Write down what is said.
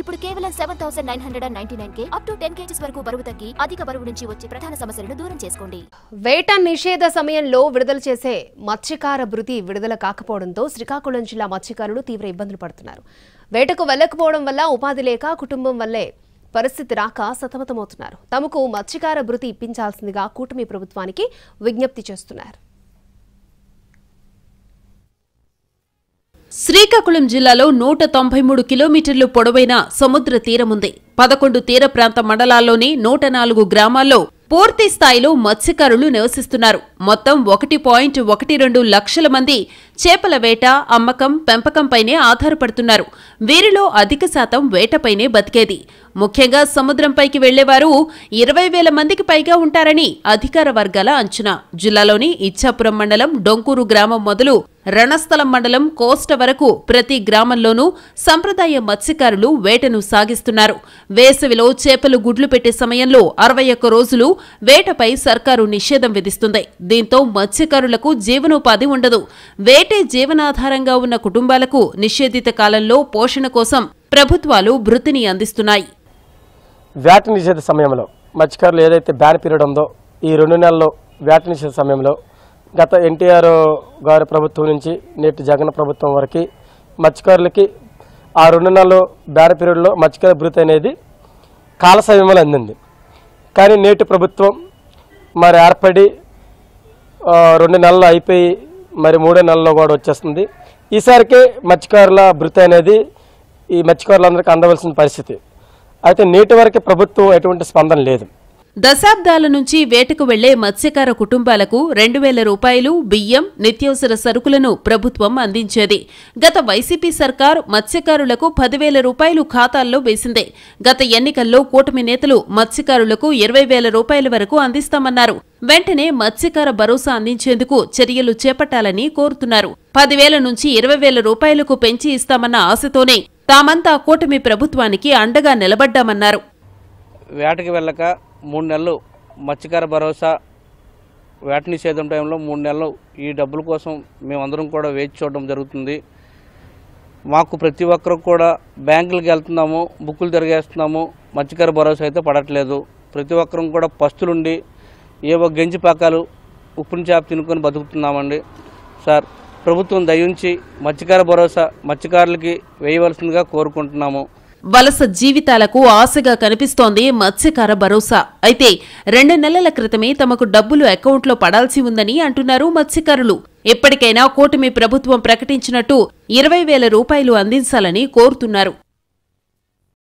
ఇప్పుడు కేవలం seven thousand nine hundred and ninety nine కే అప్ టు టెన్ కేజీస్ వరకు బరువు తగ్గి అధిక బరువు నుంచి వచ్చే ప్రధాన సమస్యలను దూరం చేసుకోండి వేట నిషేధ సమయంలో విడుదల చేసే మత్స్యకార భృతి విడుదల కాకపోవడంతో శ్రీకాకుళం జిల్లా మత్స్యకారులు తీవ్ర ఇబ్బందులు పడుతున్నారు వేటకు వెళ్ళకపోవడం వల్ల ఉపాధి లేక కుటుంబం వల్లే పరిస్థితి రాక సతమతమవుతున్నారు తమకు మత్స్యకార భృతి ఇప్పించాల్సిందిగా కూటమి ప్రభుత్వానికి విజ్ఞప్తి చేస్తున్నారు శ్రీకాకుళం జిల్లాలో నూట తొంభై మూడు కిలోమీటర్లు పొడవైన సముద్ర తీరముంది పదకొండు తీర ప్రాంత మండలాల్లోని నూట నాలుగు గ్రామాల్లో పూర్తి స్థాయిలో మత్స్యకారులు నివసిస్తున్నారు మొత్తం ఒకటి పాయింట్ ఒకటి రెండు లక్షల మంది చేపల వేట అమ్మకం పెంపకంపైనే ఆధారపడుతున్నారు వీరిలో అధిక శాతం వేటపైనే బతికేది ముఖ్యంగా సముద్రంపైకి వెళ్లేవారు ఇరవై వేల మందికి పైగా ఉంటారని అధికార వర్గాల అంచనా జిల్లాలోని ఇచ్చాపురం మండలం డొంకూరు గ్రామం మొదలు రణస్థలం మండలం కోస్ట వరకు ప్రతి గ్రామంలోనూ సంప్రదాయ మత్స్యకారులు వేటను సాగిస్తున్నారు వేసవిలో చేపలు గుడ్లు పెట్టే సమయంలో అరవై ఒక్క రోజులు వేటపై సర్కారు నిషేధం విధిస్తుంది దీంతో మత్స్యకారులకు జీవనోపాధి ఉండదు వేటే జీవనాధారంగా ఉన్న కుటుంబాలకు నిషేధిత కాలంలో పోషణ కోసం ప్రభుత్వాలు భృతిని అందిస్తున్నాయి వేట నిషేధ సమయంలో మత్స్యకారులు ఏదైతే బ్యాన్ పీరియడ్ ఉందో ఈ రెండు నెలల్లో వేట నిషేధ సమయంలో గత ఎన్టీఆర్ గారి ప్రభుత్వం నుంచి నేటి జగన్ ప్రభుత్వం వరకు మత్స్యకారులకి ఆ రెండు నెలలు బేర పీరియడ్లో మత్స్యకార భృతి అనేది కాల సమయంలో అందింది కానీ నేటి ప్రభుత్వం మరి ఏర్పడి రెండు నెలలు అయిపోయి మరి మూడో నెలలో కూడా వచ్చేస్తుంది ఈసారికి మత్స్యకారుల భృతి అనేది ఈ మత్స్యకారులందరికీ అందవలసిన పరిస్థితి అయితే నేటి వరకు ప్రభుత్వం ఎటువంటి స్పందన లేదు దశాబ్దాల నుంచి వేటకు వెళ్లే మత్స్యకార కుటుంబాలకు రెండు వేల రూపాయలు బియ్యం నిత్యావసర సరుకులను ప్రభుత్వం అందించేది గత వైసీపీ సర్కార్ మత్స్యకారులకు పదివేల రూపాయలు ఖాతాల్లో వేసింది గత ఎన్నికల్లో కూటమి నేతలు మత్స్యకారులకు ఇరవై వేల రూపాయల వరకు అందిస్తామన్నారు వెంటనే మత్స్యకార భరోసా అందించేందుకు చర్యలు చేపట్టాలని కోరుతున్నారు పదివేల నుంచి ఇరవై వేల రూపాయలకు పెంచి ఇస్తామన్న ఆశతోనే తామంతా కూటమి ప్రభుత్వానికి అండగా నిలబడ్డామన్నారు వేటకి వెళ్ళక మూడు నెలలు మత్స్యకార భరోసా వేటని నిషేధం టైంలో మూడు నెలలు ఈ డబ్బుల కోసం మేమందరం కూడా వేచి చూడడం జరుగుతుంది మాకు ప్రతి ఒక్కరు కూడా బ్యాంకులకు వెళ్తున్నాము బుక్కులు తిరిగేస్తున్నాము మత్స్యకార భరోసా అయితే పడట్లేదు ప్రతి ఒక్కరం కూడా పస్తులుండి ఏవో గెంజి పాకాలు ఉప్పుని చేప తినుకొని బతుకుతున్నామండి సార్ ప్రభుత్వం దయించి మత్స్యకార భరోసా మత్స్యకారులకి వేయవలసిందిగా కోరుకుంటున్నాము వలస జీవితాలకు ఆశగా కనిపిస్తోంది మత్స్యకార భరోసా అయితే రెండు నెలల క్రితమే తమకు డబ్బులు అకౌంట్లో పడాల్సి ఉందని అంటున్నారు మత్స్యకారులు ఎప్పటికైనా కూటమి ప్రభుత్వం ప్రకటించినట్టు ఇరవై వేల రూపాయలు అందించాలని కోరుతున్నారు